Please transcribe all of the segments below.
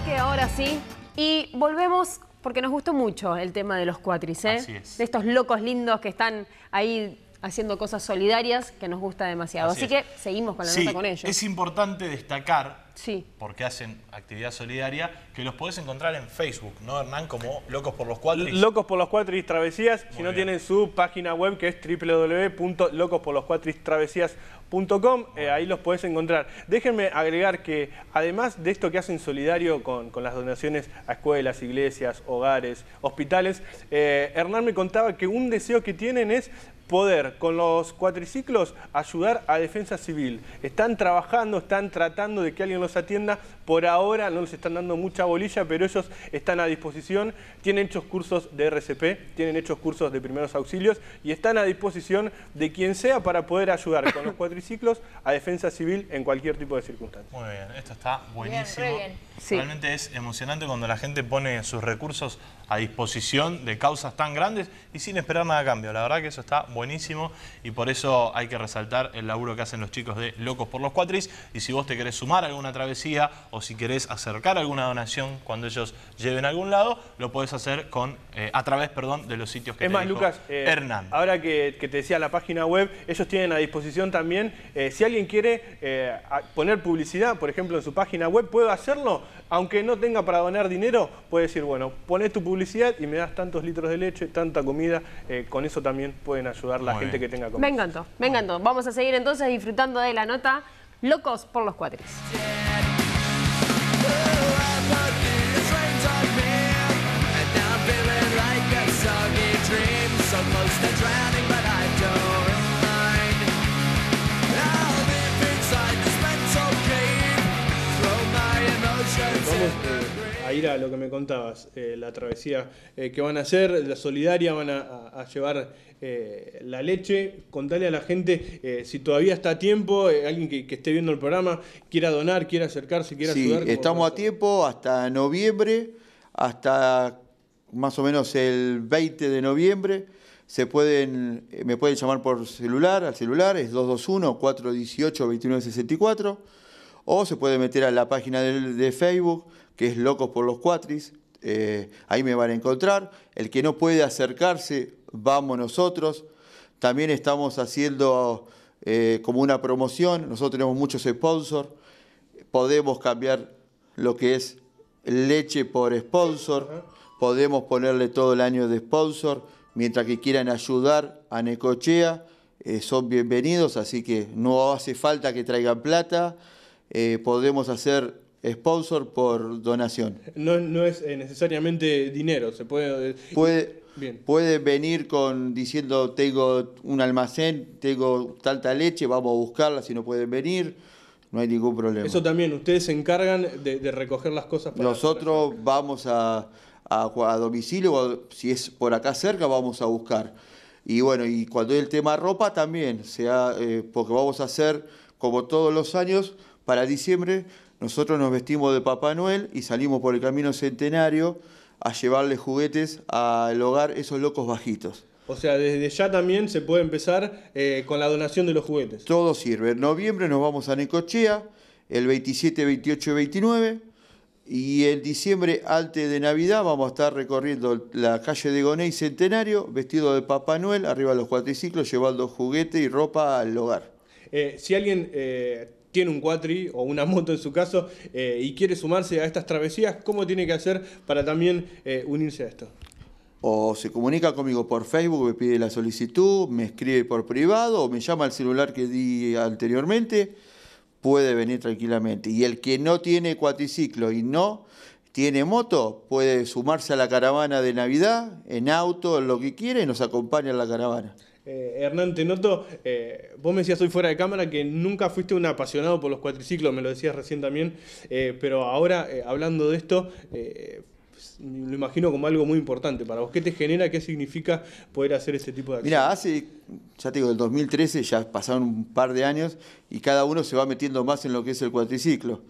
que ahora sí. Y volvemos porque nos gustó mucho el tema de los cuatris, ¿eh? De estos locos lindos que están ahí haciendo cosas solidarias que nos gusta demasiado. Así, que seguimos con la nota con ellos. Es importante destacar, porque hacen actividad solidaria, que los podés encontrar en Facebook, ¿no, Hernán? Como Locos por los Cuatris. Locos por los Cuatris Travesías. si no tienen su página web, que es www.locosporloscuatristravesías.com Com, eh, ahí los podés encontrar. Déjenme agregar que además de esto que hacen solidario con, las donaciones a escuelas, iglesias, hogares, hospitales, eh, Hernán me contaba que un deseo que tienen es poder con los cuatriciclos ayudar a defensa civil. Están trabajando, están tratando de que alguien los atienda. Por ahora no les están dando mucha bolilla, pero ellos están a disposición. Tienen hechos cursos de RCP, tienen hechos cursos de primeros auxilios y están a disposición de quien sea para poder ayudar con los cuatriciclos ciclos a defensa civil en cualquier tipo de circunstancia. Muy bien, esto está buenísimo. Realmente es emocionante cuando la gente pone sus recursos a disposición de causas tan grandes y sin esperar nada a cambio. La verdad que eso está buenísimo y por eso hay que resaltar el laburo que hacen los chicos de Locos por los Cuatris. Y si vos te querés sumar a alguna travesía o si querés acercar alguna donación cuando ellos lleven a algún lado, lo podés hacer con, eh, a través perdón, de los sitios que es te más, Lucas, eh, Hernán. Ahora que, te decía la página web, ellos tienen a disposición también, eh, si alguien quiere poner publicidad, por ejemplo, en su página web, ¿puedo hacerlo aunque no tenga para donar dinero, puede decir, bueno, pones tu publicidad y me das tantos litros de leche, tanta comida, eh, con eso también pueden ayudar la gente que tenga comida. Me encantó, me encantó. Vamos a seguir entonces disfrutando de la nota Locos por los Cuatris. ir a lo que me contabas, eh, la travesía eh, que van a hacer, la solidaria, van a, llevar eh, la leche. Contale a la gente si todavía está a tiempo, alguien que, esté viendo el programa, quiera donar, quiera acercarse, quiera sí, Estamos a tiempo hasta noviembre, hasta más o menos el 20 de noviembre. Se pueden, me pueden llamar por celular, al celular es 221-418-2964 o se puede meter a la página de Facebook que es Locos por los Cuatris, eh, ahí me van a encontrar. El que no puede acercarse, vamos nosotros. También estamos haciendo eh, como una promoción, nosotros tenemos muchos sponsors, podemos cambiar lo que es leche por sponsor, podemos ponerle todo el año de sponsor, mientras que quieran ayudar a Necochea, eh, son bienvenidos, así que no hace falta que traigan plata, podemos hacer sponsor por donación. No, es eh, necesariamente dinero, se puede... Eh, puede, puede venir con diciendo tengo un almacén, tengo tanta leche, vamos a buscarla si no pueden venir, no hay ningún problema. Eso también, ustedes se encargan de, recoger las cosas para... Nosotros vamos a, a, domicilio, si es por acá cerca, vamos a buscar. Y bueno, y cuando es el tema ropa también, sea, eh, porque vamos a hacer, como todos los años, para diciembre nosotros nos vestimos de Papá Noel y salimos por el camino centenario a llevarle juguetes al hogar esos locos bajitos. O sea, desde ya también se puede empezar eh, con la donación de los juguetes. Todo sirve. En noviembre nos vamos a Necochea, el 27, 28 y 29. Y en diciembre, antes de Navidad, vamos a estar recorriendo la calle de Goney Centenario, vestido de Papá Noel, arriba de los cuatriciclos, llevando juguete y ropa al hogar. Eh, si alguien eh, tiene un cuatri o una moto en su caso eh, y quiere sumarse a estas travesías, ¿cómo tiene que hacer para también eh, unirse a esto? O se comunica conmigo por Facebook, me pide la solicitud, me escribe por privado o me llama al celular que di anteriormente, puede venir tranquilamente. Y el que no tiene cuatriciclo y no tiene moto, puede sumarse a la caravana de Navidad, en auto, en lo que quiera y nos acompaña en la caravana. Eh, Hernán, te noto, eh, vos me decías hoy fuera de cámara que nunca fuiste un apasionado por los cuatriciclos, me lo decías recién también, eh, pero ahora hablando de esto, lo imagino como algo muy importante para vos. ¿Qué te genera, qué significa poder hacer este tipo de acciones? Mira, hace, ya te digo, del 2013 ya pasaron un par de años y cada uno se va metiendo más en lo que es el cuatriciclo.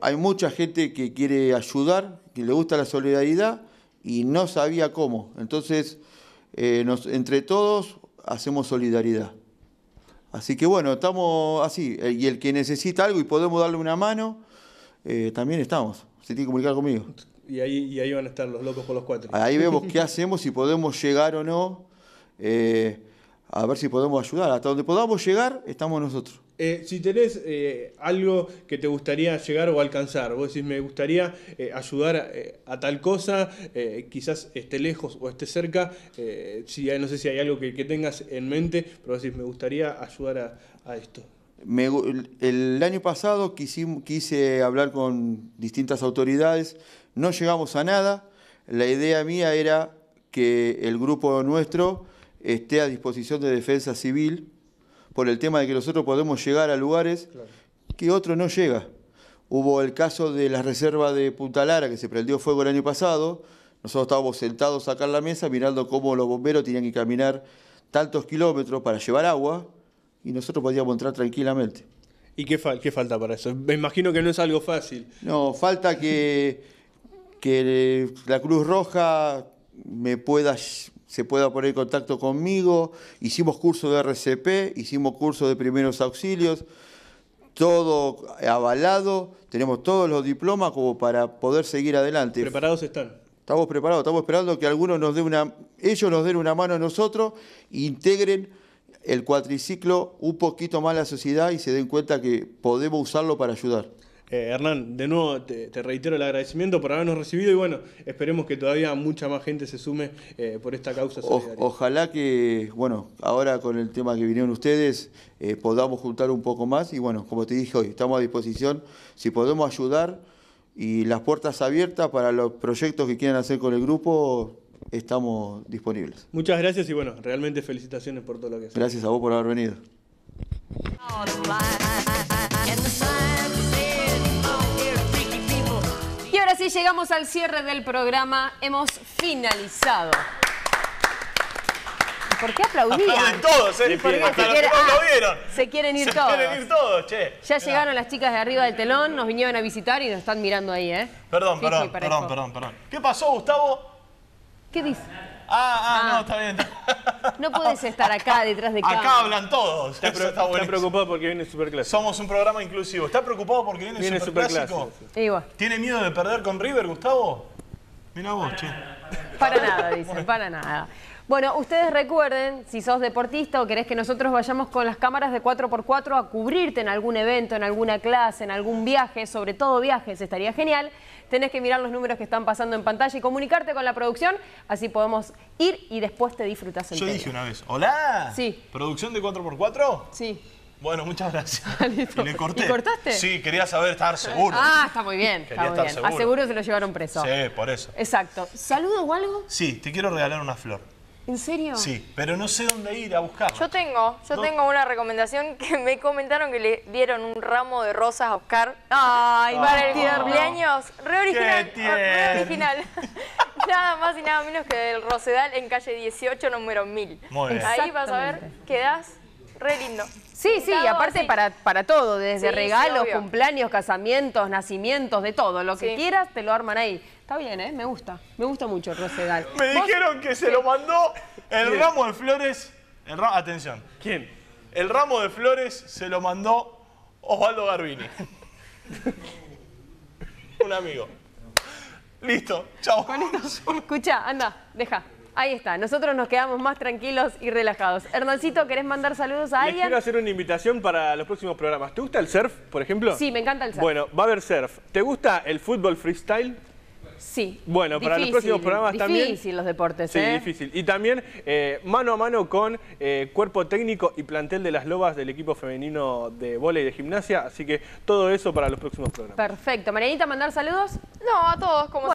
hay mucha gente que quiere ayudar, que le gusta la solidaridad y no sabía cómo. Entonces eh, entre todos hacemos solidaridad. Así que bueno, estamos así. Eh, y el que necesita algo y podemos darle una mano, eh, también estamos. Se tiene que comunicar conmigo. Y ahí, ahí van a estar los locos por los cuatro. Ahí vemos qué hacemos, si podemos llegar o no. Eh, a ver si podemos ayudar. Hasta donde podamos llegar, estamos nosotros. Eh, si tenés eh, algo que te gustaría llegar o alcanzar, vos decís, me gustaría eh, ayudar a, tal cosa, quizás esté lejos o esté cerca, si, no sé si hay algo que, tengas en mente, pero decís, me gustaría ayudar a, esto. el año pasado quise hablar con distintas autoridades, no llegamos a nada, la idea mía era que el grupo nuestro esté a disposición de defensa civil, por el tema de que nosotros podemos llegar a lugares que otros no llega. Hubo el caso de la reserva de Punta Lara, que se prendió fuego el año pasado. Nosotros estábamos sentados acá en la mesa mirando cómo los bomberos tenían que caminar tantos kilómetros para llevar agua y nosotros podíamos entrar tranquilamente. ¿Y qué, falta para eso? Me imagino que no es algo fácil. No, falta que, que la Cruz Roja me pueda se pueda poner en contacto conmigo. Hicimos curso de RCP, hicimos curso de primeros auxilios, todo avalado, tenemos todos los diplomas como para poder seguir adelante. ¿Preparados están? Estamos preparados, estamos esperando que algunos nos dé una, ellos nos den una mano a nosotros, integren el cuatriciclo un poquito más a la sociedad y se den cuenta que podemos usarlo para ayudar. Eh, Hernán, de nuevo te, reitero el agradecimiento por habernos recibido y bueno, esperemos que todavía mucha más gente se sume eh, por esta causa ojalá que, bueno, ahora con el tema que vinieron ustedes, eh, podamos juntar un poco más y bueno, como te dije hoy, estamos a disposición, si podemos ayudar y las puertas abiertas para los proyectos que quieran hacer con el grupo, estamos disponibles. Muchas gracias y bueno, realmente felicitaciones por todo lo que haces. Gracias a vos por haber venido. llegamos al cierre del programa. Hemos finalizado. ¿Por qué aplaudían? Aplauden todos, ¿eh? se, quieren, ah, se quieren ir todos. Se quieren ir todos, che. Ya llegaron las chicas de arriba del telón, nos vinieron a visitar y nos están mirando ahí, ¿eh? Perdón, perdón, perdón, perdón, perdón. ¿Qué pasó, Gustavo? ¿Qué dice? Ah, ah, no, ah. está bien. No puedes estar acá detrás de cámara. Acá hablan todos. Está, preocupado porque viene Superclásico. Somos un programa inclusivo. ¿Está preocupado porque viene, Viene Superclásico? ¿Tiene miedo de perder con River, Gustavo? Mira vos, che. Para nada, dice, para nada. Bueno, ustedes recuerden, si sos deportista o querés que nosotros vayamos con las cámaras de 4x4 a cubrirte en algún evento, en alguna clase, en algún viaje, sobre todo viajes, estaría genial tenés que mirar los números que están pasando en pantalla y comunicarte con la producción, así podemos ir y después te disfrutas el Yo dije una vez, hola. Sí. ¿Producción de 4x4? Sí. Bueno, muchas gracias. Y le cortaste? Sí, quería saber estar ah, seguro. Ah, está muy bien. Quería Seguro. A se lo llevaron preso. Sí, por eso. Exacto. ¿Saludos o algo? Sí, te quiero regalar una flor. ¿En serio? Sí, pero no sé dónde ir a buscar. Yo tengo, yo tengo una recomendación que me comentaron que le dieron un ramo de rosas a Oscar. Ay, para el cumpleaños. Reoriginal. original. nada más y nada menos que el Rosedal en calle 18, número 1000. Ahí vas a ver, quedás re lindo. Sí, sí, aparte para, para todo, desde regalos, cumpleaños, casamientos, nacimientos, de todo. Lo que quieras te lo arman ahí. Está bien, ¿eh? Me gusta. Me gusta mucho Rosedal. Me dijeron que se lo mandó el ramo de flores. Atención. ¿Quién? El ramo de flores se lo mandó Osvaldo Garbini. Un amigo. Listo, chao. escucha, anda, deja. Ahí está, nosotros nos quedamos más tranquilos y relajados. Hernancito, ¿querés mandar saludos a Les quiero hacer una invitación para los próximos programas. ¿Te gusta el surf, por ejemplo? Sí, me encanta el surf. Bueno, va a haber surf. ¿Te gusta el fútbol freestyle? Sí. Bueno, para los próximos programas también. Difícil los deportes, Sí, ¿eh? difícil. Y también eh, mano a mano con eh, cuerpo técnico y plantel de las lobas del equipo femenino de voleibol y de gimnasia. Así que todo eso para los próximos programas. Perfecto. Marianita, ¿mandar saludos? No, a todos, como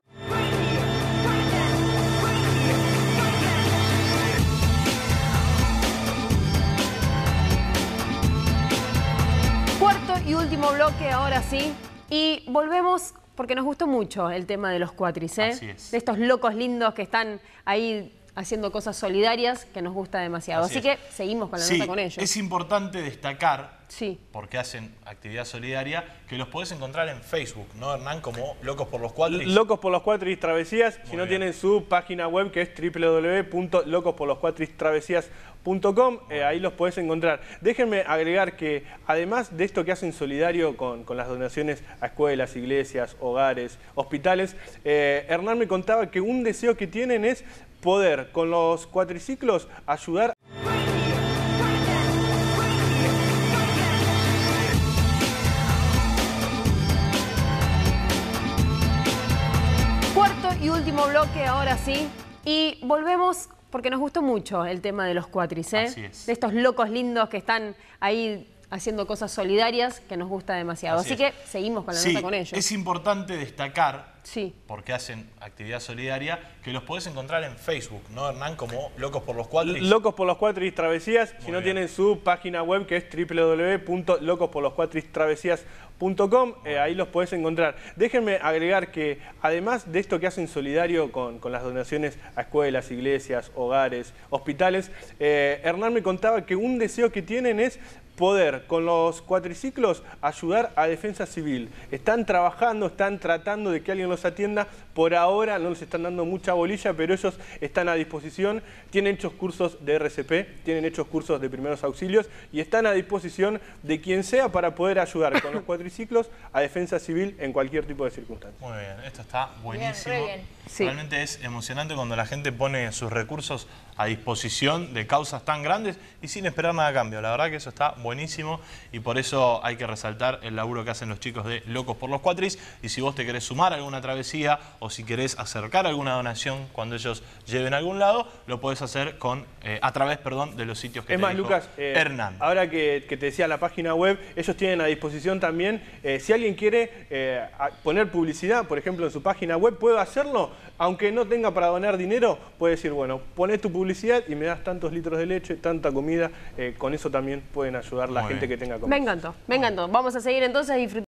Cuarto y último bloque, ahora sí. Y volvemos porque nos gustó mucho el tema de los cuatrices, De estos locos lindos que están ahí haciendo cosas solidarias que nos gusta demasiado. Así, que seguimos con la nota con ellos. Es importante destacar, porque hacen actividad solidaria, que los podés encontrar en Facebook, ¿no, Hernán? Como Locos por los Cuatris. Locos por los Cuatris Travesías. si no tienen su página web, que es www.locosporloscuatristravesías.com, eh, ahí los podés encontrar. Déjenme agregar que, además de esto que hacen solidario con, las donaciones a escuelas, iglesias, hogares, hospitales, eh, Hernán me contaba que un deseo que tienen es poder con los cuatriciclos ayudar Cuarto y último bloque, ahora sí. Y volvemos porque nos gustó mucho el tema de los cuatrices, ¿eh? De estos locos lindos que están ahí haciendo cosas solidarias que nos gusta demasiado. Así, que seguimos con la nota con ellos. Es importante destacar porque hacen actividad solidaria, que los podés encontrar en Facebook, ¿no, Hernán? Como Locos por los Cuatris. Locos por los Cuatris Travesías, si no tienen su página web que es www.locosporloscuatristravesías.com, eh, ahí los podés encontrar. Déjenme agregar que además de esto que hacen solidario con, las donaciones a escuelas, iglesias, hogares, hospitales, eh, Hernán me contaba que un deseo que tienen es poder con los cuatriciclos ayudar a defensa civil. Están trabajando, están tratando de que alguien atienda. Por ahora no les están dando mucha bolilla, pero ellos están a disposición. Tienen hechos cursos de RCP, tienen hechos cursos de primeros auxilios y están a disposición de quien sea para poder ayudar con los cuatriciclos a defensa civil en cualquier tipo de circunstancia. Muy bien, esto está buenísimo. Realmente es emocionante cuando la gente pone sus recursos a disposición de causas tan grandes y sin esperar nada a cambio. La verdad que eso está buenísimo y por eso hay que resaltar el laburo que hacen los chicos de Locos por los Cuatris. Y si vos te querés sumar a alguna travesía o si querés acercar alguna donación cuando ellos lleven a algún lado, lo podés hacer con eh, a través perdón, de los sitios que es más, Lucas, eh, Hernán. Ahora que, te decía la página web, ellos tienen a disposición también, eh, si alguien quiere poner publicidad, por ejemplo, en su página web, ¿puedo hacerlo, aunque no tenga para donar dinero, puede decir, bueno, pones tu publicidad y me das tantos litros de leche, tanta comida, con eso también pueden ayudar la gente que tenga comida. Me encantó, me encantó. Vamos a seguir entonces disfrutando.